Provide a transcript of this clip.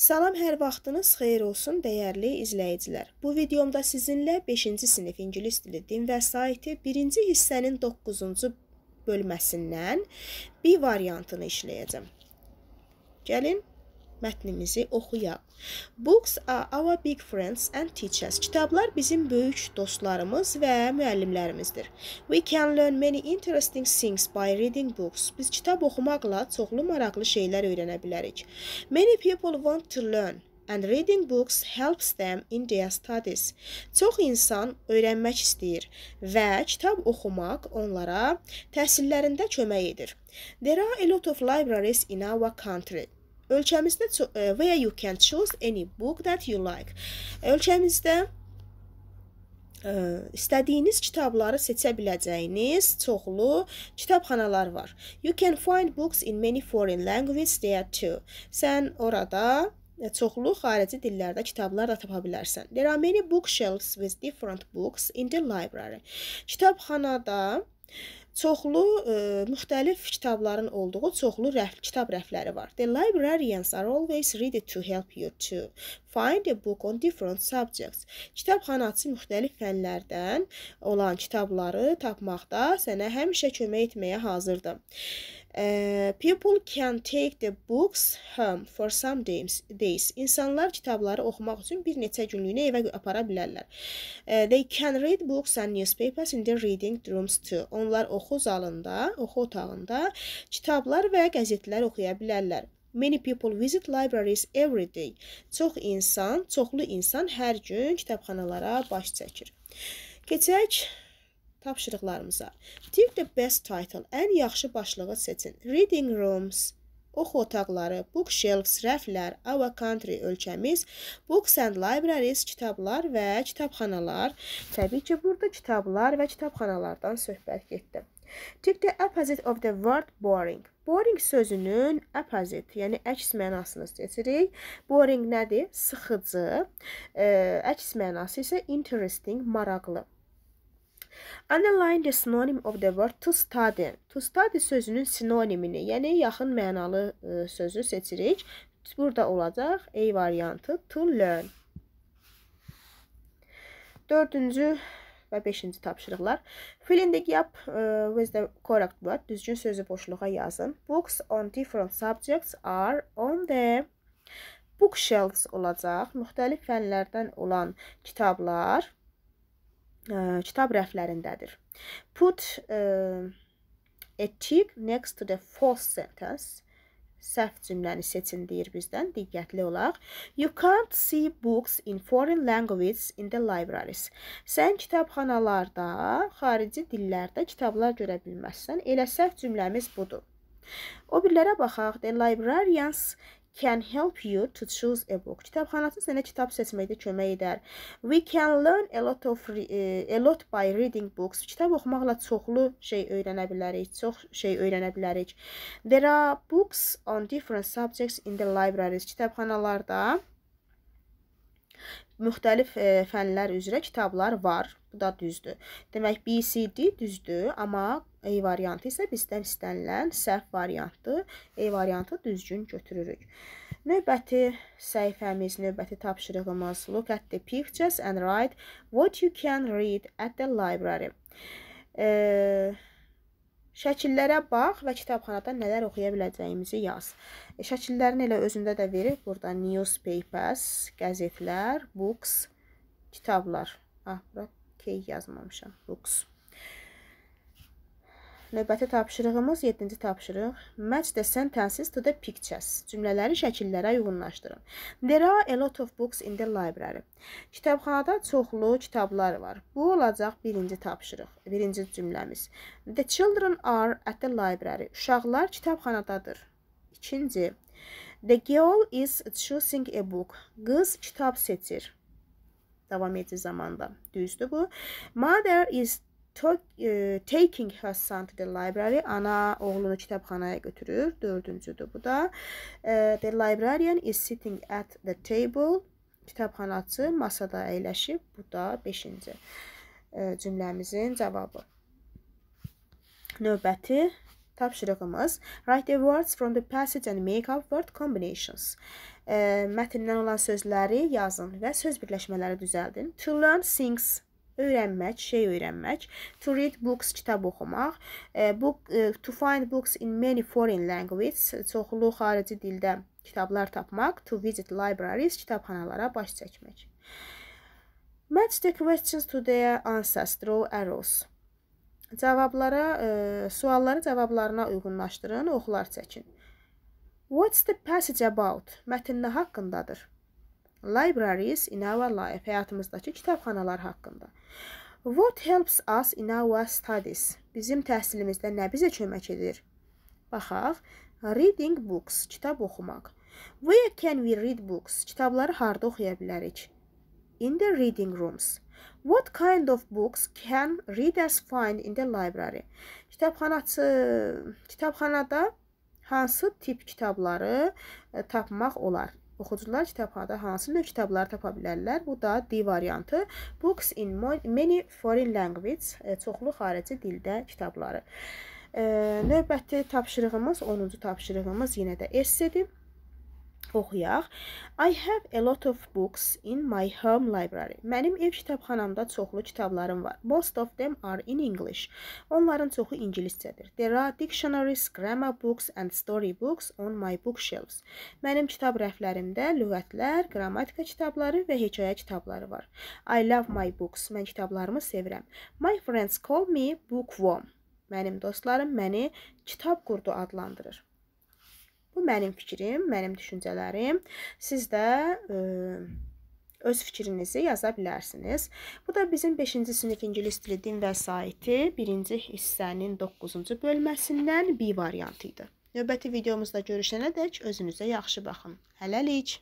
Salam hər vaxtınız xeyir olsun dəyərli izləyicilər. Bu videomda sizinlə 5-ci sinif ingilis dili din vəsaiti 1-ci hissənin 9-cu bölməsindən B variantını işləyəcəm. Gəlin mətnimizi oxuyaq. Books are our big friends and teachers. Kitablar bizim böyük dostlarımız və müəllimlərimizdir. We can learn many interesting things by reading books. Biz kitab oxumaqla çoxlu maraqlı şeylər öyrənə bilərik. Many people want to learn and reading books helps them in their studies. Çox insan öyrənmək istəyir və kitab oxumaq onlara təhsillərində kömək edir. There are a lot of libraries in our country. Ölkəmizdə where you can choose any book that you like. Ölkəmizdə ə, e, istədiyiniz kitabları seçə biləcəyiniz çoxlu kitabxanalar var. You can find books in many foreign languages there too. Sən orada e, çoxlu xarici dillərdə kitablar da tapa bilərsən. There are many bookshelves with different books in the library. Kitabxanada çoxlu ə, e, müxtəlif kitabların olduğu çoxlu rəf kitab rəfləri var. The librarians are always ready to help you to find a book on different subjects. Kitabxanaçı müxtəlif fənlərdən olan kitabları tapmaqda sənə həmişə kömək etməyə hazırdır. Uh, people can take the books home for some days. days. İnsanlar kitabları oxumaq üçün bir neçə günlüyünə evə apara bilərlər. Uh, they can read books and newspapers in their reading rooms too. Onlar oxu oxu zalında, oxu otağında kitablar və qəzetlər oxuya bilərlər. Many people visit libraries every day. Çox insan, çoxlu insan hər gün kitabxanalara baş çəkir. Keçək tapşırıqlarımıza. Pick the best title. Ən yaxşı başlığı seçin. Reading rooms ox otaqları, bookshelves, rəflər, our country ölkəmiz, books and libraries, kitablar və kitabxanalar. Təbii ki, burada kitablar və kitabxanalardan söhbət getdi. Take the opposite of the word boring. Boring sözünün opposite, yəni əks mənasını seçirik. Boring nədir? Sıxıcı. Əks mənası isə interesting, maraqlı. Underline the synonym of the word to study. To study sözünün sinonimini, yəni yaxın mənalı ə, e, sözü seçirik. Burada olacaq A variantı to learn. Dördüncü və beşinci tapşırıqlar. Fill in the gap uh, e, with the correct word. Düzgün sözü boşluğa yazın. Books on different subjects are on the bookshelves olacaq. Müxtəlif fənlərdən olan kitablar kitab rəflərindədir. Put ə, a tick next to the false sentence. Səhv cümləni seçin deyir bizdən, diqqətli olaq. You can't see books in foreign languages in the libraries. Sən kitabxanalarda, xarici dillərdə kitablar görə bilməzsən. Elə səhv cümləmiz budur. O birlərə baxaq. The librarians can help you to choose a book. Kitabxanası sənə kitab seçməkdə kömək edər. We can learn a lot of e, a lot by reading books. Kitab oxumaqla çoxlu şey öyrənə bilərik, çox şey öyrənə bilərik. There are books on different subjects in the libraries. Kitabxanalarda müxtəlif e, fənlər üzrə kitablar var. Bu da düzdür. Demək BCD düzdür, amma E variantı isə bizdən istənilən səhv variantdır. E variantı düzgün götürürük. Növbəti səhifəmiz, növbəti tapşırığımız Look at the pictures and write what you can read at the library. E, şəkillərə bax və kitabxanada nələr oxuya biləcəyimizi yaz. E, şəkillərin elə özündə də verib burada newspapers, qəzetlər, books, kitablar. Ah, bura K yazmamışam. Books. Növbəti tapşırığımız 7-ci tapşırıq. Match the sentences to the pictures. Cümlələri şəkillərə uyğunlaşdırın. There are a lot of books in the library. Kitabxanada çoxlu kitablar var. Bu olacaq birinci tapşırıq, birinci cümləmiz. The children are at the library. Uşaqlar kitabxanadadır. İkinci. The girl is choosing a book. Qız kitab seçir. Davam edici zamanda. Düzdür bu. Mother is E, Taking her son to the library. Ana oğlunu kitabxanaya götürür. Dördüncüdür bu da. E, the librarian is sitting at the table. Kitabxanaçı masada əyləşib. Bu da beşinci e, cümləmizin cavabı. Növbəti tapşırığımız write the words from the passage and make up word combinations. Mətndən olan sözləri yazın və söz birləşmələri düzəldin. To learn things öyrənmək, şey öyrənmək, to read books kitab oxumaq, e, book e, to find books in many foreign languages, çoxlu xarici dildə kitablar tapmaq, to visit libraries, kitabxanalara baş çəkmək. Match the questions to their answers through arrows. Cavablara, e, sualları cavablarına uyğunlaşdırın, oxlar çəkin. What's the passage about? Mətn nə haqqındadır? Libraries in our life, həyatımızdakı kitabxanalar haqqında. What helps us in our studies? Bizim təhsilimizdə nə bizə kömək edir? Baxaq. Reading books, kitab oxumaq. Where can we read books? Kitabları harda oxuya bilərik? In the reading rooms. What kind of books can readers find in the library? Kitabxanaçı kitabxanada hansı tip kitabları e, tapmaq olar? Oxucular kitabxanada hansı növ kitabları tapa bilərlər? Bu da D variantı. Books in many foreign languages, e, çoxlu xarici dildə kitabları. E, növbəti tapşırığımız, 10-cu tapşırığımız yenə də essedir oxuyaq. I have a lot of books in my home library. Mənim ev kitabxanamda çoxlu kitablarım var. Most of them are in English. Onların çoxu ingiliscədir. There are dictionaries, grammar books and story books on my bookshelves. Mənim kitab rəflərimdə lüğətlər, qrammatika kitabları və hekayə kitabları var. I love my books. Mən kitablarımı sevirəm. My friends call me bookworm. Mənim dostlarım məni kitab qurdu adlandırır. Bu mənim fikrim, mənim düşüncələrim. Siz də ə, e, öz fikrinizi yaza bilərsiniz. Bu da bizim 5-ci sinif ingilis dili din vəsaiti 1-ci hissənin 9-cu bölməsindən B variantı idi. Növbəti videomuzda görüşənədək özünüzə yaxşı baxın. Hələlik.